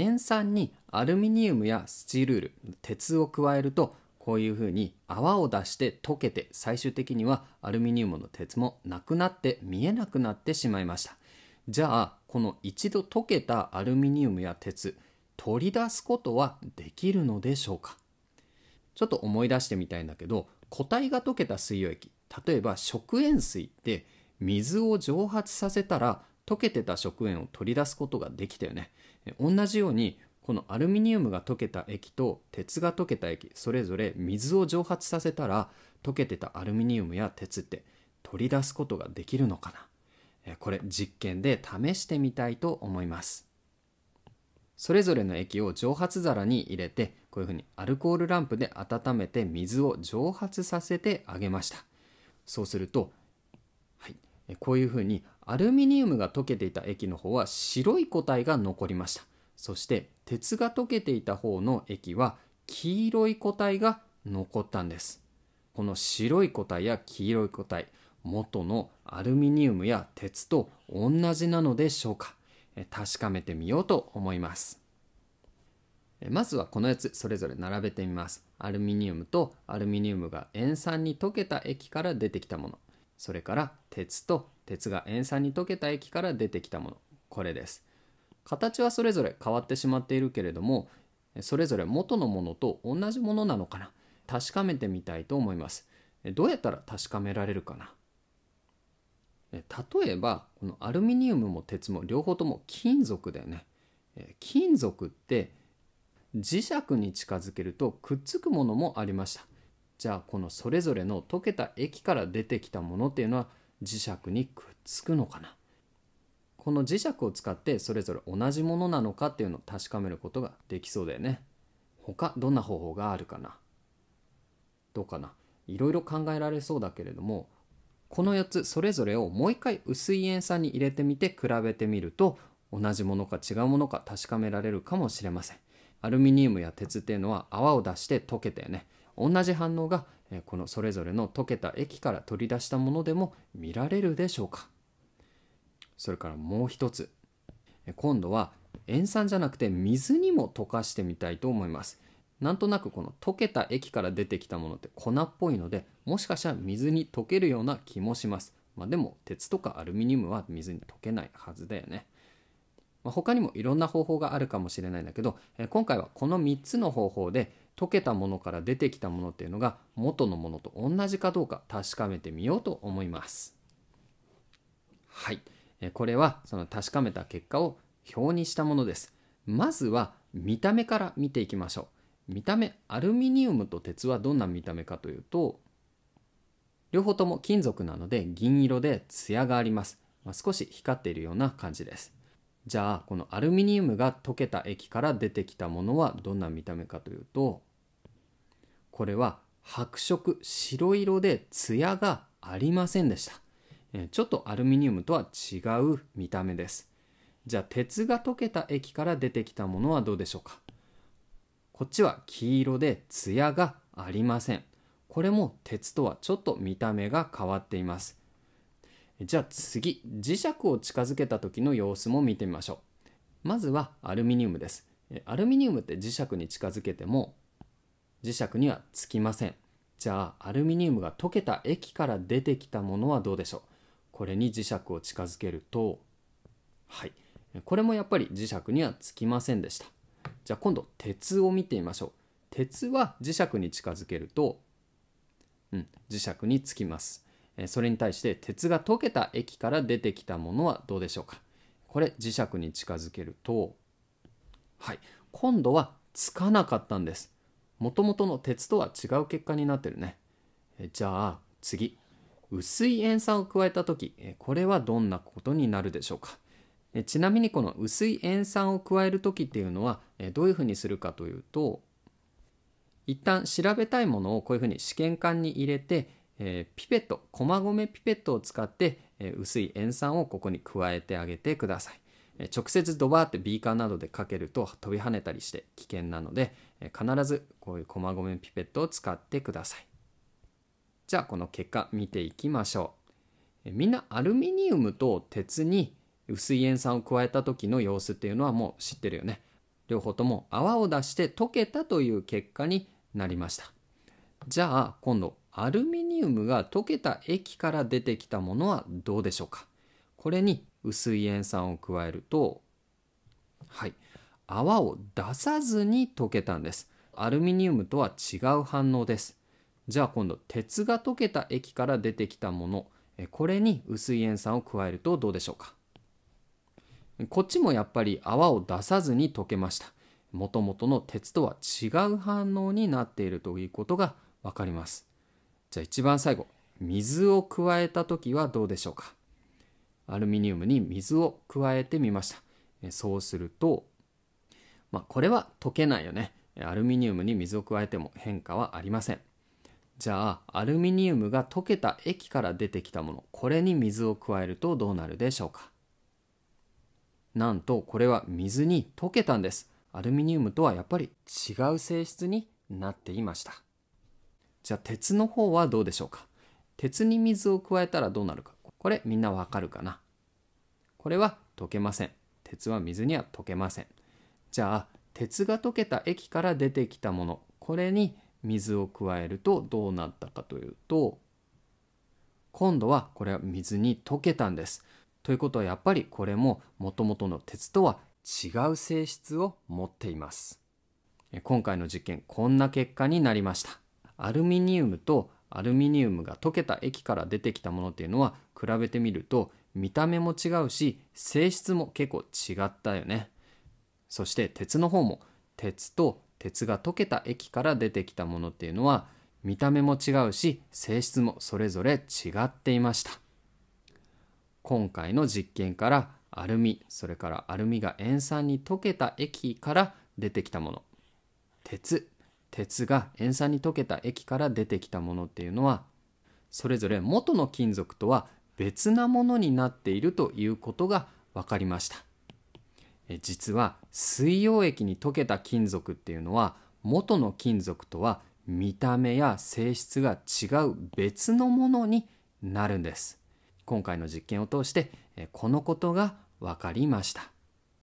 塩酸にアルミニウムやスチルール鉄を加えるとこういうふうに泡を出して溶けて最終的にはアルミニウムの鉄もなくなって見えなくなってしまいましたじゃあこの一度溶けたアルミニウムや鉄取り出すことはできるのでしょうかちょっと思い出してみたいんだけど固体が溶けた水溶液例えば食塩水って水を蒸発させたら溶けてた食塩を取り出すことができたよね。同じようにこのアルミニウムが溶けた液と鉄が溶けた液それぞれ水を蒸発させたら溶けてたアルミニウムや鉄って取り出すことができるのかなこれ実験で試してみたいと思いますそれぞれの液を蒸発皿に入れてこういうふうにアルコールランプで温めて水を蒸発させてあげましたそうすると、はい、こういうふうにアルミニウムが溶けていた液の方は白い個体が残りましたそして鉄が溶けていた方の液は黄色い個体が残ったんですこの白い個体や黄色い個体元のアルミニウムや鉄と同じなのでしょうか確かめてみようと思いますまずはこのやつそれぞれ並べてみますアルミニウムとアルミニウムが塩酸に溶けた液から出てきたものそれから鉄と鉄が塩酸に溶けた液から出てきたものこれです形はそれぞれ変わってしまっているけれどもそれぞれ元のものと同じものなのかな確かめてみたいと思いますどうやったら確かめられるかな例えばこのアルミニウムも鉄も両方とも金属だよね金属って磁石に近づけるとくっつくものもありましたじゃあこのそれぞれの溶けた液から出てきたものっていうのは磁石にくっつくのかなこの磁石を使ってそれぞれ同じものなのかっていうのを確かめることができそうだよね他どんな方法があるかなどうかないろいろ考えられそうだけれどもこの4つそれぞれをもう一回薄い塩酸に入れてみて比べてみると同じものか違うものか確かめられるかもしれませんアルミニウムや鉄っていうのは泡を出して溶けてね同じ反応がこのそれぞれの溶けた液から取り出したものでも見られるでしょうかそれからもう一つ今度は塩酸じゃなくて水にも溶かしてみたいと思いますなんとなくこの溶けた液から出てきたものって粉っぽいのでもしかしたら水に溶けるような気もします、まあ、でも鉄とかアルミニウムは水に溶けないはずだよねまあ、他にもいろんな方法があるかもしれないんだけど、え今回はこの3つの方法で溶けたものから出てきたものっていうのが元のものと同じかどうか確かめてみようと思います。はい、えこれはその確かめた結果を表にしたものです。まずは見た目から見ていきましょう。見た目アルミニウムと鉄はどんな見た目かというと両方とも金属なので銀色でツヤがあります、まあ、少し光っているような感じですじゃあこのアルミニウムが溶けた液から出てきたものはどんな見た目かというとこれは白色白色でツヤがありませんでした、えちょっとアルミニウムとは違う見た目ですじゃあ鉄が溶けた液から出てきたものはどうでしょうかこっちは黄色でツヤがありませんこれも鉄とはちょっと見た目が変わっていますじゃあ次磁石を近づけた時の様子も見てみましょうまずはアルミニウムですアルミニウムって磁石に近づけても磁石にはつきませんじゃあアルミニウムが溶けた液から出てきたものはどうでしょうこれに磁石を近づけるとはいこれもやっぱり磁石にはつきませんでしたじゃあ今度鉄を見てみましょう鉄は磁石に近づけると、うん、磁石につきますそれに対して鉄が溶けた液から出てきたものはどうでしょうかこれ磁石に近づけるとはい今度はつかなかったんですもともとの鉄とは違う結果になってるねじゃあ次薄い塩酸を加えた時これはどんなことになるでしょうかちなみにこの薄い塩酸を加える時っていうのはどういうふうにするかというと一旦調べたいものをこういうふうに試験管に入れてえー、ピペット駒込ピペットを使って、えー、薄い塩酸をここに加えてあげてください、えー、直接ドバーってビーカーなどでかけると飛び跳ねたりして危険なので、え必ずこういう駒込ピペットを使ってくださいじゃあこの結果見ていきましょう、えみんなアルミニウムと鉄に薄い塩酸を加えた時の様子っていうのはもう知ってるよね両方とも泡を出して溶けたという結果になりましたじゃあ今度アルミニウムが溶けた液から出てきたものはどうでしょうかこれに薄い塩酸を加えるとはい泡を出さずに溶けたんですアルミニウムとは違う反応ですじゃあ今度鉄が溶けた液から出てきたものこれに薄い塩酸を加えるとどうでしょうかこっちもやっぱり泡を出さずに溶けましたもともとの鉄とは違う反応になっているということが分かりますじゃあ一番最後水を加えた時はどうでしょうかアルミニウムに水を加えてみましたそうするとまあこれは溶けないよねアルミニウムに水を加えても変化はありませんじゃあアルミニウムが溶けた液から出てきたものこれに水を加えるとどうなるでしょうかなんとこれは水に溶けたんですアルミニウムとはやっぱり違う性質になっていましたじゃあ鉄の方はどうでしょうか鉄に水を加えたらどうなるかこれみんなわかるかなこれは溶けません鉄は水には溶けませんじゃあ鉄が溶けた液から出てきたものこれに水を加えるとどうなったかというと今度はこれは水に溶けたんです。ということはやっぱりこれももともとの鉄とは違う性質を持っています。今回の実験こんな結果になりました。アルミニウムとアルミニウムが溶けた液から出てきたものっていうのは比べてみると見た目も違うし性質も結構違ったよねそして鉄の方も鉄と鉄が溶けた液から出てきたものっていうのは見た目も違うし性質もそれぞれ違っていました今回の実験からアルミそれからアルミが塩酸に溶けた液から出てきたもの鉄鉄が塩酸に溶けた液から出てきたものっていうのはそれぞれ元の金属とは別なものになっているということが分かりました実は水溶液に溶けた金属っていうのは元の金属とは見た目や性質が違う別のものになるんです今回の実験を通してこのことが分かりました